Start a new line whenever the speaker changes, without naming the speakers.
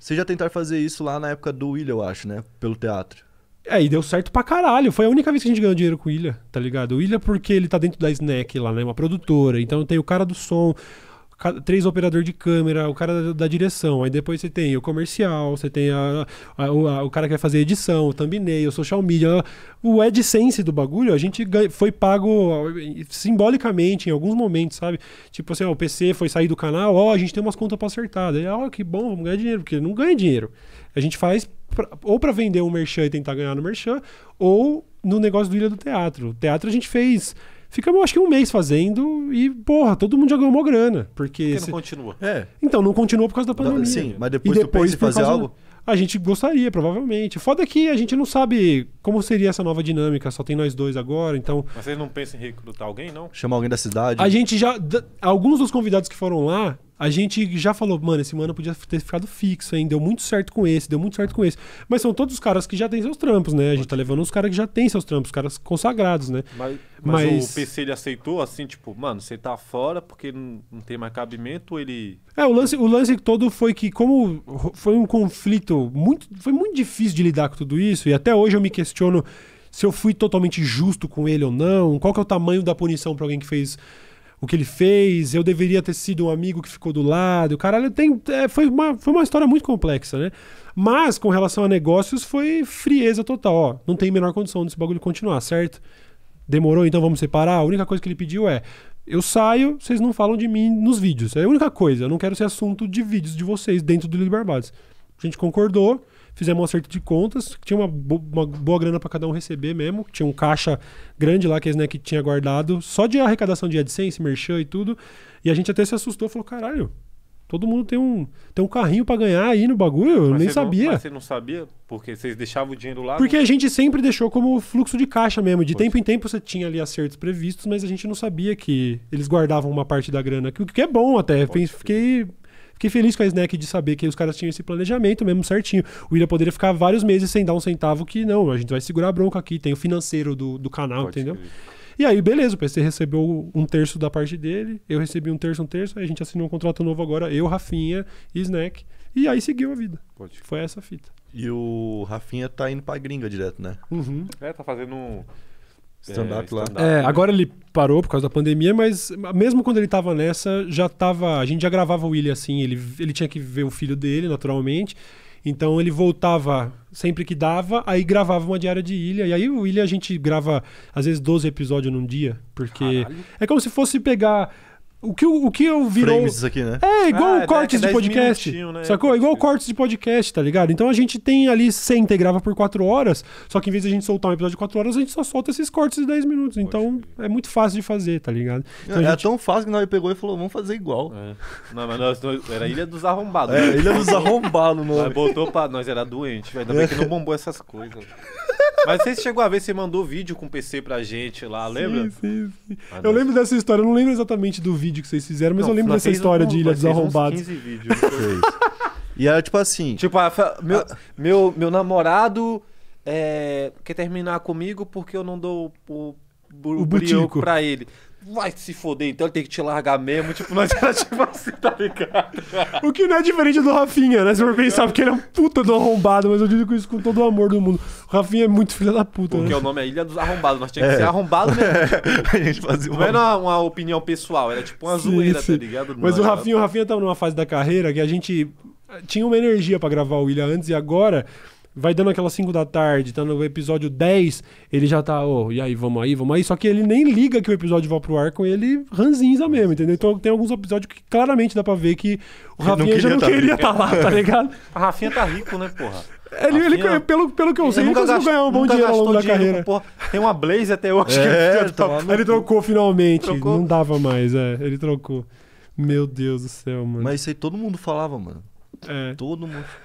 Você já tentaram fazer isso lá na época do Willian, eu acho, né? Pelo teatro.
É, e deu certo pra caralho. Foi a única vez que a gente ganhou dinheiro com o Willian, tá ligado? O Willian porque ele tá dentro da Snack lá, né? Uma produtora. Então tem o cara do som, três operador de câmera, o cara da, da, direção, aí depois você tem o comercial, você tem a, a, a, o cara que vai fazer edição, o thumbnail, o social media. O AdSense do bagulho, a gente foi pago eh, simbolicamente em alguns momentos, sabe? Tipo assim, ó, o PC foi sair do canal, ó, a gente tem umas contas pra acertar. Daí, ó, que bom, vamos ganhar dinheiro, porque não ganha dinheiro. A gente faz pra, ou para vender um merchan e tentar ganhar no merchan, ou no negócio do Ilha do Teatro. O teatro a gente fez Ficamos, acho que um mês fazendo e, porra, todo mundo já ganhou uma grana. Porque, porque
não continua. É.
Então, não continua por causa da pandemia. Sim, mas depois, e depois fazer algo... Da... A gente gostaria, provavelmente. Foda que a gente não sabe como seria essa nova dinâmica, só tem nós dois agora, então.
Mas vocês não pensam em recrutar alguém, não? Chamar alguém da cidade? A gente
já. Alguns dos convidados que foram lá, a gente já falou, mano, esse mano podia ter ficado fixo, hein? Deu muito certo com esse, deu muito certo com esse. Mas são todos os caras que já têm seus trampos, né? A gente tá levando uns caras que já têm seus trampos, caras consagrados, né? Mas, mas, mas, o PC
ele aceitou assim, tipo, mano, você tá fora porque não, não tem mais cabimento, ele.
É, o lance, o lance todo foi que, como foi um conflito muito. Foi muito difícil de lidar com tudo isso, e até hoje eu me questiono se eu fui totalmente justo com ele ou não, qual que é o tamanho da punição para alguém que fez o que ele fez, eu deveria ter sido um amigo que ficou do lado. Caralho, tem, é, foi, uma, foi uma história muito complexa, né? Mas com relação a negócios, foi frieza total. Ó, não tem menor condição desse bagulho continuar, certo? Demorou, então vamos separar. A única coisa que ele pediu é: eu saio, vocês não falam de mim nos vídeos. É a única coisa. Eu não quero ser assunto de vídeos de vocês dentro do Liberdades. A gente concordou, fizemos um acerto de contas, tinha uma, bo uma boa grana para cada um receber mesmo, tinha um caixa grande lá que a Snack né, tinha guardado, só de arrecadação de AdSense, merchan e tudo, e a gente até se assustou, falou, caralho, todo mundo tem um, tem um carrinho para ganhar aí no bagulho, eu nem sabia. Não, mas você
não sabia? Porque vocês deixavam o dinheiro lá? Porque não... a gente sempre
deixou como fluxo de caixa mesmo, de pois. tempo em tempo você tinha ali acertos previstos, mas a gente não sabia que eles guardavam uma parte da grana, o que é bom até, Pode fiquei... Ser Fiquei feliz com a Snack de saber que os caras tinham esse planejamento mesmo certinho. O William poderia ficar vários meses sem dar um centavo que não, a gente vai segurar a bronca aqui, tem o financeiro do, do canal, Pode entendeu? Ser. E aí, beleza, o PC recebeu um terço da parte dele, eu recebi um terço, um terço, aí a gente assinou um contrato novo agora, eu, Rafinha e Snack. E aí seguiu a vida. Pode. Foi essa a fita.
E o Rafinha tá indo pra gringa direto, né? Uhum. É, tá fazendo um Stand-up é, lá. Stand
é, agora ele parou por causa da pandemia, mas mesmo quando ele tava nessa, já tava. A gente já gravava o William assim, ele, ele tinha que ver o filho dele, naturalmente. Então ele voltava sempre que dava, aí gravava uma diária de ilha. E aí o ilha a gente grava, às vezes, 12 episódios num dia. Porque Caralho. é como se fosse pegar o que, o que eu virou. Frames aqui, né? É, igual ah, cortes de podcast. Né? Sacou? É igual cortes de podcast, tá ligado? Então a gente tem ali 100 e grava por 4 horas, só que em vez de a gente soltar um episódio de 4 horas, a gente só solta esses cortes de 10 minutos. então é muito fácil de fazer, tá ligado? Então, é, gente... tão fácil que nós pegou e falou, vamos fazer
igual. É. Não, mas nós, nós, era Ilha dos Arrombados. É, Ilha dos Arrombados, mano. botou pra. Nós era doente, Ainda bem que não bombou essas coisas. Mas você chegou a ver, você mandou vídeo com o PC pra gente lá, lembra? Sim, sim, sim. Ah, eu lembro
dessa história, eu não lembro exatamente do vídeo que vocês fizeram, mas não, eu lembro dessa história um, de Ilha dos Arrombados. 15 vídeos. e era tipo assim.
Tipo, a, meu, a... meu, meu namorado é, quer terminar comigo porque eu não dou o, o, o, o pra ele vai se foder, então ele tem que te largar mesmo. Tipo, nós era tipo assim, tá
ligado? O que não é diferente do Rafinha, né? Se for pensar, porque ele é um puta do arrombado, mas eu digo isso com todo o amor do mundo. O Rafinha é muito filho da puta, Porque né? o
nome é Ilha dos Arrombados, nós tínhamos é. que ser arrombado mesmo. a gente fazia uma... Não era uma, opinião pessoal, era tipo uma sim, zoeira, tá sim. tá ligado? Mas o Rafinha, o
Rafinha tava numa fase da carreira que a gente tinha uma energia para gravar o Ilha antes e agora Vai dando aquelas 5 da tarde, tá no episódio 10, ele já tá, ô, oh, e aí, vamos aí, vamos aí. Só que ele nem liga que o episódio vai pro ar com ele ranzinza mesmo, entendeu? Então tem alguns episódios que claramente dá pra ver que o Rafinha já não tá queria estar tá lá, tá ligado? A Rafinha tá rico, né, porra? Ele, ele, pelo, pelo que eu sei, ele, nunca ele conseguiu ganhar um bom dinheiro ao longo da carreira. Porra, tem uma Blaze até hoje. É, que tá, ele trocou finalmente. Trocou. Não dava mais, é. Ele trocou. Meu Deus do céu, mano. Mas
isso aí todo mundo falava, mano. É. Todo mundo.